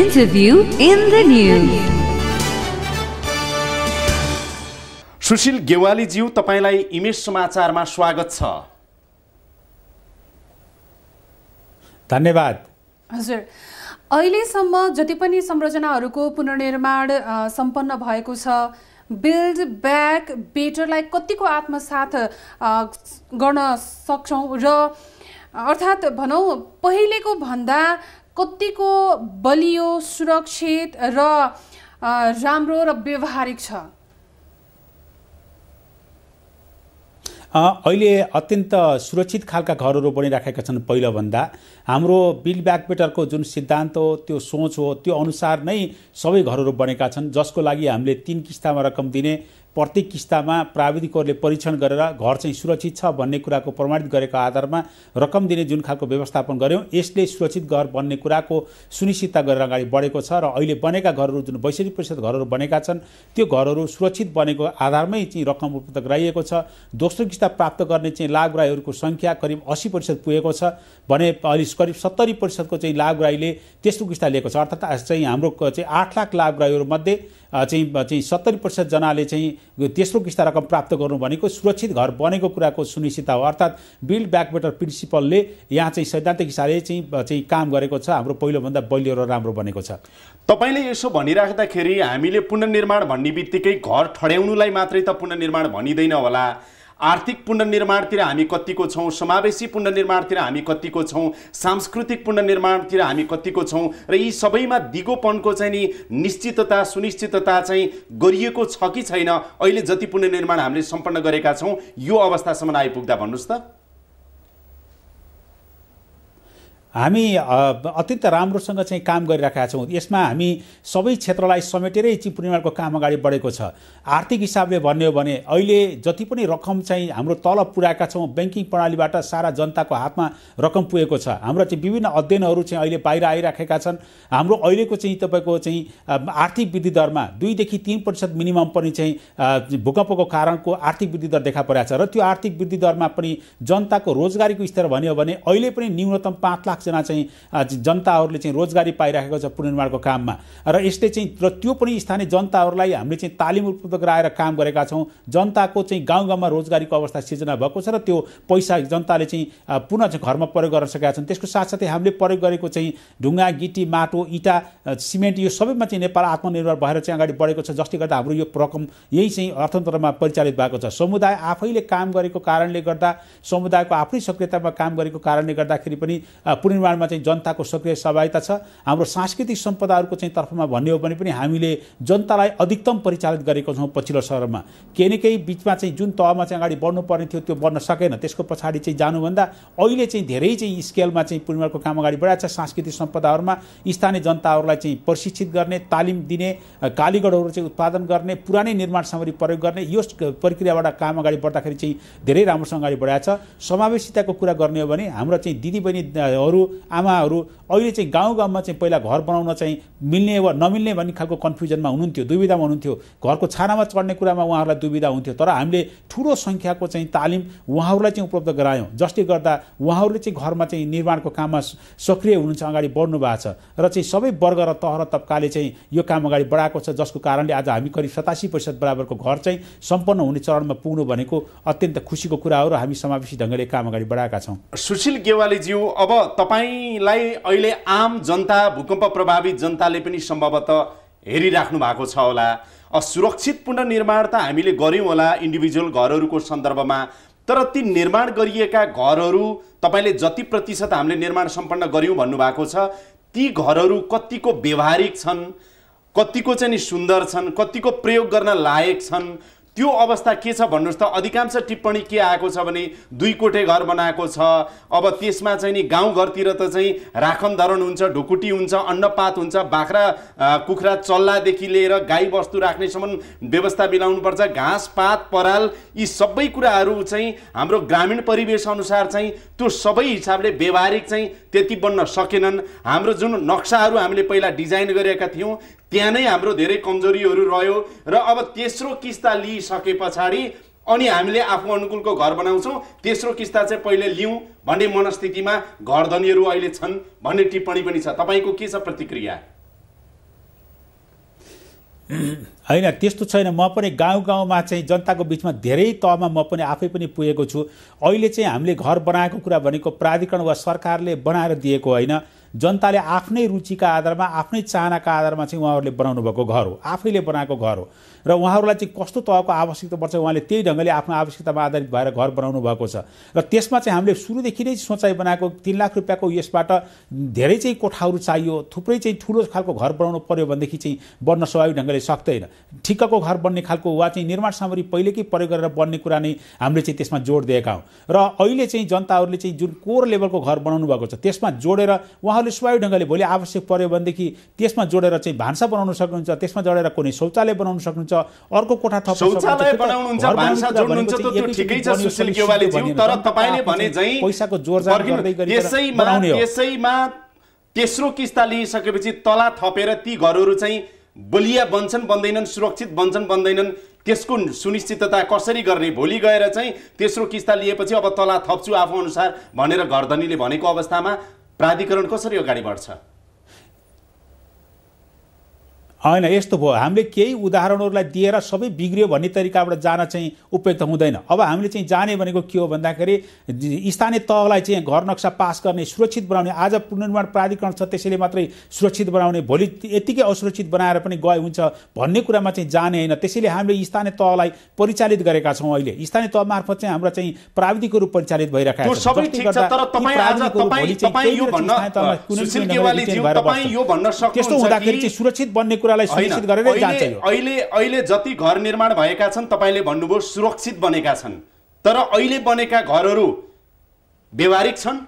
Interview in the News. Sushil गेवालीज्यू तपाईँलाई image समाचारमा स्वागत छ धन्यवाद हजुर अहिलेसम्म जति पनि संरचनाहरूको पुनर्निर्माण सम्पन्न भएको छ बिल्ड ब्याक बेटरलाई कतिको आत्मसाथ गर्न सक्छौँ र अर्थात् भनौँ पहिलेको भन्दा कतिको बलियो सुरक्षित र राम्रो र व्यवहारिक छ अहिले अत्यन्त सुरक्षित खालका घरहरू बनिराखेका छन् पहिलोभन्दा हाम्रो बिल ब्याक बेटरको जुन सिद्धान्त हो त्यो सोच हो त्यो अनुसार नै सबै घरहरू बनेका छन् जसको लागि हामीले तिन किस्तामा रकम दिने प्रत्येक किस्तामा प्राविधिकहरूले परीक्षण गरेर घर चाहिँ सुरक्षित छ भन्ने कुराको प्रमाणित गरेको आधारमा रकम दिने जुन खालको व्यवस्थापन गऱ्यौँ यसले सुरक्षित घर बन्ने कुराको सुनिश्चितता गरेर अगाडि बढेको छ र अहिले बनेका घरहरू जुन बैसठी प्रतिशत घरहरू बनेका छन् त्यो घरहरू सुरक्षित बनेको आधारमै चाहिँ रकम उपलब्ध गराइएको छ दोस्रो किस्ता प्राप्त गर्ने चाहिँ लाभग्राहीहरूको सङ्ख्या करिब अस्सी प्रतिशत पुगेको छ भने अहिले करिब सत्तरी प्रतिशतको चाहिँ लाभग्राहीले तेस्रो किस्ता लिएको छ अर्थात् चाहिँ हाम्रो चाहिँ आठ लाख लाभग्राहीहरूमध्ये चाहिँ चाहिँ सत्तरी प्रतिशतजनाले चाहिँ यो तेस्रो किस्ता रकम प्राप्त गर्नु भनेको सुरक्षित घर बनेको कुराको सुनिश्चित हो अर्थात् बिल्ड ब्याक बेटर प्रिन्सिपलले यहाँ चाहिँ सैद्धान्तिक हिसाबले चाहिँ चाहिँ काम गरेको छ हाम्रो पहिलोभन्दा बलियो र राम्रो बनेको छ तपाईँले यसो भनिराख्दाखेरि हामीले पुननिर्माण भन्ने बित्तिकै घर ठड्याउनुलाई मात्रै त पुननिर्माण भनिँदैन होला आर्थिक पुनर्निर्माणतिर हामी कतिको छौँ समावेशी पुनर्निर्माणतिर हामी कतिको छौँ सांस्कृतिक पुनर्निर्माणतिर हामी कतिको छौँ र यी सबैमा दिगोपनको चाहिँ नि निश्चितता सुनिश्चितता चाहिँ गरिएको छ कि छैन अहिले जति पुनर्निर्माण हामीले सम्पन्न गरेका छौँ यो अवस्थासम्म आइपुग्दा भन्नुहोस् त हामी अत्यन्त राम्रोसँग चाहिँ काम गरिरहेका छौँ यसमा हामी सबै क्षेत्रलाई समेटेरै चिप निर्माणको काम अगाडि बढेको छ आर्थिक हिसाबले भन्ने हो भने अहिले जति पनि रकम चाहिँ हाम्रो तल पुऱ्याएका छौँ ब्याङ्किङ प्रणालीबाट सारा जनताको हातमा रकम पुगेको छ हाम्रो चाहिँ विभिन्न अध्ययनहरू चाहिँ अहिले बाहिर आइराखेका छन् हाम्रो अहिलेको चाहिँ तपाईँको चाहिँ आर्थिक वृद्धि दरमा दुईदेखि तिन प्रतिशत मिनिमम पनि चाहिँ भूकम्पको कारणको आर्थिक वृद्धि दर देखा परेको छ र त्यो आर्थिक वृद्धि दरमा पनि जनताको रोजगारीको स्तर भन्यो भने अहिले पनि न्यूनतम पाँच लाख पाँचजना चाहिँ जनताहरूले चाहिँ रोजगारी पाइराखेको छ पुनर्निर्माणको काममा र यसले चाहिँ र त्यो पनि स्थानीय जनताहरूलाई हामीले चाहिँ तालिम उपलब्ध गराएर काम गरेका छौँ जनताको चाहिँ गाउँ गाउँमा रोजगारीको अवस्था सिर्जना भएको छ र त्यो पैसा जनताले चाहिँ पुनः चाहिँ घरमा प्रयोग गर्न सकेका छन् त्यसको साथसाथै हामीले प्रयोग गरेको चाहिँ ढुङ्गा गिटी माटो इँटा सिमेन्ट यो सबैमा चाहिँ नेपाल आत्मनिर्भर भएर चाहिँ अगाडि बढेको छ जसले गर्दा हाम्रो यो रकम यही चाहिँ अर्थतन्त्रमा परिचालित भएको छ समुदाय आफैले काम गरेको कारणले गर्दा समुदायको आफ्नै सक्रियतामा काम गरेको कारणले गर्दाखेरि पनि पुनः निर्माणमा चाहिँ जनताको सक्रिय सहभागिता छ हाम्रो सांस्कृतिक सम्पदाहरूको चाहिँ तर्फमा भन्ने हो भने पनि हामीले जनतालाई अधिकतम परिचालित गरेको छौँ पछिल्लो सहरमा केही न केही बिचमा चाहिँ जुन तहमा चाहिँ अगाडि बढ्नुपर्ने थियो त्यो बढ्न सकेन त्यसको पछाडि चाहिँ जानुभन्दा अहिले चाहिँ धेरै चाहिँ स्केलमा चाहिँ पूर्णिमाको काम अगाडि बढाएको छ सांस्कृतिक सम्पदाहरूमा स्थानीय जनताहरूलाई चाहिँ प्रशिक्षित गर्ने तालिम दिने कालीगढहरू चाहिँ उत्पादन गर्ने पुरानै निर्माण सामग्री प्रयोग गर्ने यो प्रक्रियाबाट काम अगाडि बढ्दाखेरि चाहिँ धेरै राम्रोसँग अगाडि बढाएको छ समावेशिताको कुरा गर्ने हो भने हाम्रो चाहिँ दिदीबहिनीहरू आमाहरू अहिले चाहिँ गाउँ गाउँमा चाहिँ पहिला घर बनाउन चाहिँ मिल्ने वा नमिल्ने भन्ने खालको कन्फ्युजनमा हुनुहुन्थ्यो दुविधामा हुनुहुन्थ्यो घरको छानामा चढ्ने कुरामा उहाँहरूलाई दुविधा हुन्थ्यो तर हामीले ठुलो सङ्ख्याको चाहिँ तालिम उहाँहरूलाई चाहिँ उपलब्ध गरायौँ जसले गर्दा उहाँहरूले चाहिँ घरमा चाहिँ निर्माणको काममा सक्रिय हुनुहुन्छ अगाडि बढ्नु भएको छ र चाहिँ सबै वर्ग र तह र तब्काले चाहिँ यो काम अगाडि बढाएको छ जसको कारणले आज हामी करिब सतासी प्रतिशत बराबरको घर चाहिँ सम्पन्न हुने चरणमा पुग्नु भनेको अत्यन्त खुसीको कुरा हो र हामी समावेशी ढङ्गले काम अगाडि बढाएका छौँ सुशील गेवालीज्यू अब तपाईँलाई अहिले आम जनता भूकम्प प्रभावित जनताले पनि सम्भवतः हेरिराख्नु भएको छ होला असुरक्षित पुनर्निर्माण त हामीले गऱ्यौँ होला इन्डिभिजुअल घरहरूको सन्दर्भमा तर ती निर्माण गरिएका घरहरू तपाईँले जति प्रतिशत हामीले निर्माण सम्पन्न गऱ्यौँ भन्नुभएको छ ती घरहरू कतिको व्यवहारिक छन् कतिको चाहिँ सुन्दर छन् कतिको प्रयोग गर्न लायक छन् त्यो अवस्था के छ भन्नुहोस् त अधिकांश टिप्पणी के आएको छ भने दुई कोठे घर बनाएको छ अब त्यसमा चाहिँ नि गाउँघरतिर त चाहिँ राखन धरण हुन्छ ढुकुटी हुन्छ अन्नपात हुन्छ बाख्रा कुखुरा चल्लादेखि लिएर गाई वस्तु राख्नेसम्म व्यवस्था मिलाउनुपर्छ घाँस पात पराल यी सबै कुराहरू चाहिँ हाम्रो ग्रामीण परिवेश अनुसार चाहिँ त्यो सबै हिसाबले व्यवहारिक चाहिँ त्यति बन्न सकेनन् हाम्रो जुन नक्साहरू हामीले पहिला डिजाइन गरेका थियौँ त्यहाँ नै हाम्रो धेरै कमजोरीहरू रह्यो र अब तेस्रो किस्ता लिइसके पछाडि अनि हामीले आफू अनुकूलको घर बनाउँछौँ तेस्रो किस्ता चाहिँ पहिले लिउँ भन्ने मनस्थितिमा घरधनीहरू अहिले छन् भन्ने टिप्पणी पनि छ तपाईँको के छ प्रतिक्रिया होइन त्यस्तो छैन म पनि गाउँ गाउँमा चाहिँ जनताको बिचमा धेरै तहमा म पनि आफै पनि पुगेको छु अहिले चाहिँ हामीले घर बनाएको कुरा भनेको प्राधिकरण वा सरकारले बनाएर दिएको होइन जनताले आफ्नै रुचिका आधारमा आफ्नै चाहनाका आधारमा चाहिँ उहाँहरूले बनाउनु भएको घर हो आफैले बनाएको घर हो र उहाँहरूलाई चाहिँ कस्तो तहको आवश्यकता पर्छ उहाँले त्यही ढङ्गले आफ्नो आवश्यकतामा आधारित भएर घर बनाउनु भएको छ र त्यसमा चाहिँ हामीले सुरुदेखि नै सोचाइ बनाएको तिन लाख रुपियाँको यसबाट धेरै चाहिँ कोठाहरू चाहियो थुप्रै चाहिँ ठुलो खालको घर बनाउनु पऱ्यो भनेदेखि चाहिँ बन्न स्वाभाविक ढङ्गले सक्दैन ठिक्कको घर बन्ने खालको वा चाहिँ निर्माण सामग्री पहिलेकै प्रयोग गरेर बन्ने कुरा नै हामीले चाहिँ त्यसमा जोड दिएका हौँ र अहिले चाहिँ जनताहरूले चाहिँ जुन कोर लेभलको घर बनाउनु भएको छ त्यसमा जोडेर उहाँहरूले वायु ढङ्गले भोलि आवश्यक पऱ्यो भनेदेखि त्यसमा जोडेर चाहिँ भान्सा बनाउन सक्नुहुन्छ त्यसमा जोडेर कुनै शौचालय बनाउन सक्नुहुन्छ अर्को कोठा थप पैसाको जोरजार गर्दै तेस्रो किस्ता लिइसकेपछि तला थपेर ती घरहरू चाहिँ बलिया बन्छन् बन्दैनन् सुरक्षित बन्छन् बन्दैनन् त्यसको सुनिश्चितता कसरी गर्ने भोलि गएर चाहिँ तेस्रो किस्ता लिएपछि अब तला थप्छु आफू अनुसार भनेर घरधनीले भनेको अवस्थामा प्राधिकरण कसरी अगाडि बढ्छ होइन यस्तो भयो हामीले केही उदाहरणहरूलाई दिएर सबै बिग्रियो भन्ने तरिकाबाट जान चाहिँ उपयुक्त हुँदैन अब हामीले चाहिँ जाने भनेको के हो भन्दाखेरि स्थानीय तहलाई चाहिँ घर नक्सा पास गर्ने सुरक्षित बनाउने आज पुनर्निर्माण प्राधिकरण छ त्यसैले मात्रै सुरक्षित बनाउने भोलि यतिकै असुरक्षित बनाएर पनि गए हुन्छ भन्ने कुरामा चाहिँ जाने होइन त्यसैले हामीले स्थानीय तहलाई परिचालित गरेका छौँ अहिले स्थानीय तह मार्फत चाहिँ हाम्रो चाहिँ प्राविधिकको रूप परिचालित भइरहेको छ त्यस्तो हुँदाखेरि चाहिँ सुरक्षित बन्ने कुरा कुरालाई सुनिश्चित गरेर जान्छ अहिले अहिले जति घर निर्माण भएका छन् तपाईँले भन्नुभयो सुरक्षित बनेका छन् तर अहिले बनेका घरहरू व्यवहारिक छन्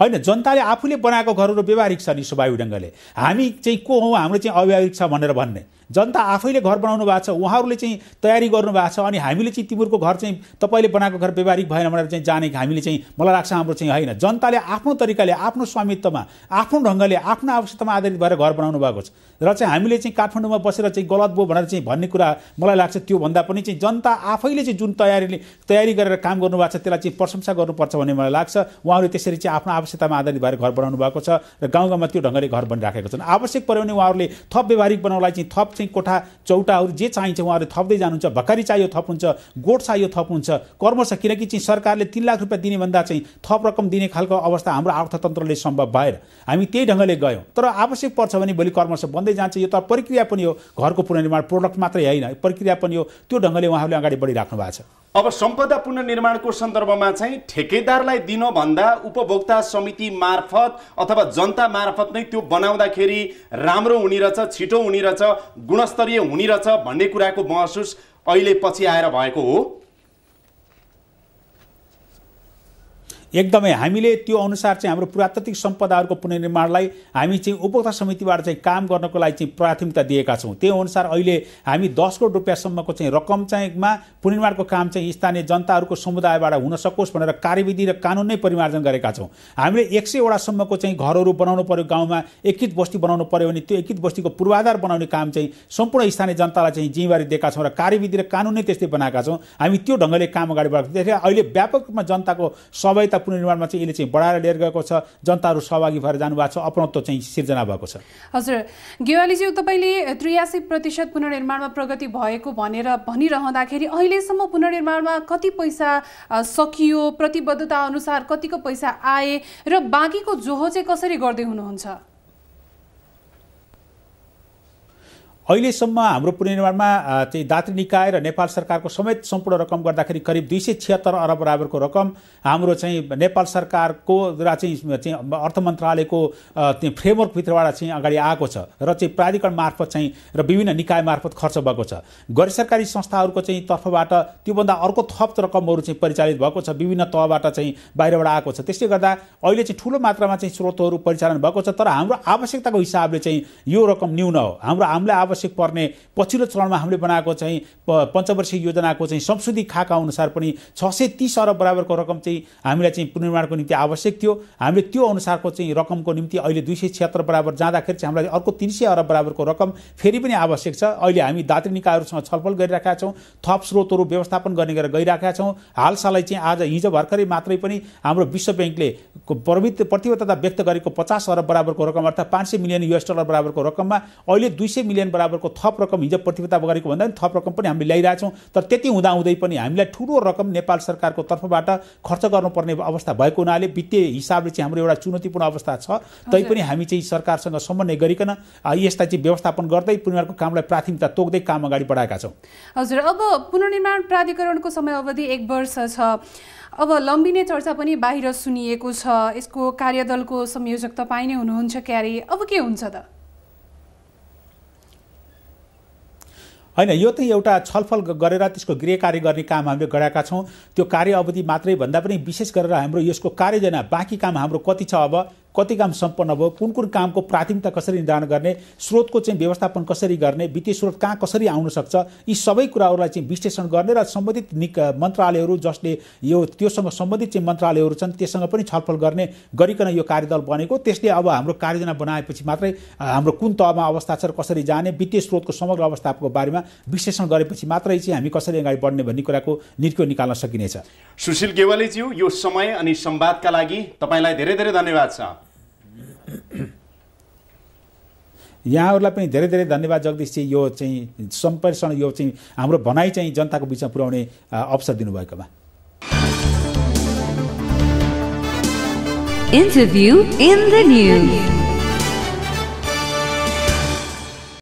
होइन जनताले आफूले बनाएको घरहरू व्यवहारिक छन् नि सुभायु ढङ्गले हामी चाहिँ को हौँ हाम्रो चाहिँ अव्यावहारिक छ भनेर भन्ने जनता आफैले घर बनाउनु भएको छ उहाँहरूले चाहिँ तयारी गर्नु भएको छ अनि हामीले चाहिँ तिमीहरूको घर चाहिँ तपाईँले बनाएको घर व्यवहारिक भएन भनेर चाहिँ जाने हामीले चाहिँ मलाई लाग्छ हाम्रो चाहिँ होइन जनताले आफ्नो तरिकाले आफ्नो स्वामित्वमा आफ्नो ढङ्गले आफ्नो आवश्यकतामा आधारित भएर घर बनाउनु भएको छ र चाहिँ हामीले चाहिँ काठमाडौँमा बसेर चाहिँ गलत भयो भनेर चाहिँ भन्ने कुरा मलाई लाग्छ त्योभन्दा पनि चाहिँ जनता आफैले चाहिँ जुन तयारीले तयारी गरेर काम गर्नुभएको छ त्यसलाई चाहिँ प्रशंसा गर्नुपर्छ भन्ने मलाई लाग्छ उहाँहरूले त्यसरी चाहिँ आफ्नो आवश्यकतामा आधारित भएर घर बनाउनु भएको छ र गाउँ गाउँमा त्यो ढङ्गले घर बनिराखेको छन् आवश्यक पऱ्यो भने उहाँहरूले थप व्यवहारिक बनाउनलाई चाहिँ थप चाहिँ कोठा चौटाहरू जे चाहिन्छ उहाँहरू थप्दै जानुहुन्छ भकारी चाहियो थप हुन्छ गोठ चाहियो थप हुन्छ कर्मश किनकि चाहिँ सरकारले तिन लाख रुपियाँ दिने भन्दा चाहिँ थप रकम दिने खालको अवस्था हाम्रो अर्थतन्त्रले सम्भव भएर हामी त्यही ढङ्गले गयौँ तर आवश्यक पर्छ भने भोलि कर्मश बन्दै जान्छ यो त प्रक्रिया पनि हो घरको पुनर्निर्माण प्रोडक्ट मात्रै होइन प्रक्रिया पनि हो त्यो ढङ्गले उहाँहरूले अगाडि बढिराख्नु भएको छ अब सम्पदा पुनर्निर्माणको सन्दर्भमा चाहिँ ठेकेदारलाई दिनभन्दा उपभोक्ता समिति मार्फत अथवा जनता मार्फत नै त्यो बनाउँदाखेरि राम्रो हुने रहेछ छिटो हुने रहेछ गुणस्तरीय हुने रहेछ भन्ने कुराको महसुस अहिले पछि आएर भएको हो एकदमै हामीले त्यो अनुसार चाहिँ हाम्रो पुरातात्विक सम्पदाहरूको पुनर्निर्माणलाई हामी चाहिँ उपभोक्ता समितिबाट चाहिँ काम गर्नको लागि चाहिँ प्राथमिकता दिएका छौँ त्यो अनुसार अहिले हामी दस करोड रुपियाँसम्मको चाहिँ रकम चाहिँमा पुनर्निर्माणको काम चाहिँ स्थानीय जनताहरूको समुदायबाट हुन सकोस् भनेर कार्यविधि र कानुन नै परिमार्जन गरेका छौँ हामीले एक सयवटासम्मको चाहिँ घरहरू बनाउनु पऱ्यो गाउँमा एकित बस्ती बनाउनु पऱ्यो भने त्यो एकित बस्तीको पूर्वाधार बनाउने काम चाहिँ सम्पूर्ण स्थानीय जनतालाई चाहिँ जिम्मेवारी दिएका छौँ र कार्यविधि र कानुन नै त्यस्तै बनाएका छौँ हामी त्यो ढङ्गले काम अगाडि बढाएको त्यसले अहिले व्यापक रूपमा जनताको सबै पुनर्निर्माणमा चाहिँ यसले चाहिँ बढाएर लिएर गएको छ जनताहरू सहभागी भएर जानुभएको छ अपनत्व चाहिँ सिर्जना भएको छ हजुर गेवालीज्यू तपाईँले त्रियासी प्रतिशत पुनर्निर्माणमा प्रगति भएको भनेर भनिरहँदाखेरि अहिलेसम्म पुनर्निर्माणमा कति पैसा सकियो प्रतिबद्धता अनुसार कतिको पैसा आए र बाँकीको जोहो चाहिँ कसरी गर्दै हुनुहुन्छ अहिलेसम्म हाम्रो पुनर्निर्माणमा चाहिँ दात्री निकाय र नेपाल सरकारको समेत सम्पूर्ण रकम गर्दाखेरि करिब दुई सय छिहत्तर अरब बराबरको रकम हाम्रो चाहिँ नेपाल सरकारको र चाहिँ अर्थ मन्त्रालयको फ्रेमवर्क फ्रेमवर्कभित्रबाट चाहिँ अगाडि आएको छ र चाहिँ प्राधिकरण मार्फत चाहिँ र विभिन्न निकाय मार्फत खर्च भएको छ गैर सरकारी संस्थाहरूको चाहिँ तर्फबाट त्योभन्दा अर्को थप रकमहरू चाहिँ परिचालित भएको छ विभिन्न तहबाट चाहिँ बाहिरबाट आएको छ त्यसले गर्दा अहिले चाहिँ ठुलो मात्रामा चाहिँ स्रोतहरू परिचालन भएको छ तर हाम्रो आवश्यकताको हिसाबले चाहिँ यो रकम न्यून हो हाम्रो हामीलाई आवश्यक आवश्यक पर्ने पछिल्लो चरणमा हामीले बनाएको चाहिँ पञ्चवर्षीय योजनाको चाहिँ संशोधित खाका अनुसार पनि छ सय तिस अरब बराबरको रकम चाहिँ हामीलाई चाहिँ पुनर्निर्माणको निम्ति आवश्यक थियो हामीले त्यो अनुसारको चाहिँ रकमको निम्ति अहिले दुई सय छिहत्तर बराबर जाँदाखेरि चाहिँ हामीलाई अर्को तिन सय अरब बराबरको रकम फेरि पनि आवश्यक छ अहिले हामी दात्री निकायहरूसँग छलफल गरिरहेका छौँ थप स्रोतहरू व्यवस्थापन गर्ने गरेर गइरहेका छौँ हालसालै चाहिँ आज हिजो भर्खरै मात्रै पनि हाम्रो विश्व ब्याङ्कले प्रवृत्ति प्रतिबद्धता व्यक्त गरेको पचास अरब बराबरको रकम अर्थात् पाँच सय मिलियन युएस डलर बराबरको रकममा अहिले दुई सय मिलियन बराबर बराबरको थप रकम हिजो प्रतिबद्धता गरेको भन्दा पनि थप रकम पनि हामीले ल्याइरहेछौँ तर त्यति हुँदाहुँदै पनि हामीलाई ठुलो रकम नेपाल सरकारको तर्फबाट खर्च गर्नुपर्ने अवस्था भएको हुनाले वित्तीय हिसाबले चाहिँ हाम्रो एउटा चुनौतीपूर्ण अवस्था छ तैपनि हामी चाहिँ सरकारसँग समन्वय गरिकन यस्ता चाहिँ व्यवस्थापन गर्दै पुनर्को कामलाई प्राथमिकता तोक्दै काम अगाडि बढाएका छौँ हजुर अब पुनर्निर्माण प्राधिकरणको समय अवधि एक वर्ष छ अब लम्बिने चर्चा पनि बाहिर सुनिएको छ यसको कार्यदलको संयोजक तपाईँ नै हुनुहुन्छ क्यारे अब के हुन्छ त होइन यो त एउटा छलफल गरेर त्यसको गृह कार्य गर्ने काम हामीले गराएका छौँ त्यो कार्य अवधि मात्रै भन्दा पनि विशेष गरेर हाम्रो यसको कार्यजना बाँकी काम हाम्रो कति छ अब कति काम सम्पन्न भयो कुन कुन कामको प्राथमिकता कसरी निर्धारण गर्ने स्रोतको चाहिँ व्यवस्थापन कसरी गर्ने वित्तीय स्रोत कहाँ कसरी आउन सक्छ यी सबै कुराहरूलाई चाहिँ विश्लेषण गर्ने र सम्बन्धित नि मन्त्रालयहरू जसले यो त्योसँग सम्बन्धित चाहिँ मन्त्रालयहरू छन् त्यससँग पनि छलफल गर्ने गरिकन यो कार्यदल बनेको त्यसले अब हाम्रो कार्ययोजना बनाएपछि मात्रै हाम्रो कुन तहमा अवस्था छ र कसरी जाने वित्तीय स्रोतको समग्र अवस्थाको बारेमा विश्लेषण गरेपछि मात्रै चाहिँ हामी कसरी अगाडि बढ्ने भन्ने कुराको निर्को निकाल्न सकिनेछ सुशील गेवालीज्यू यो समय अनि संवादका लागि तपाईँलाई धेरै धेरै धन्यवाद छ यहाँहरूलाई पनि धेरै धेरै धन्यवाद जगदीशजी यो चाहिँ सम्प्रेषण यो चाहिँ हाम्रो भनाइ चाहिँ जनताको बिचमा पुर्याउने अवसर दिनुभएकोमा इन्टरभ्यू इन द न्युज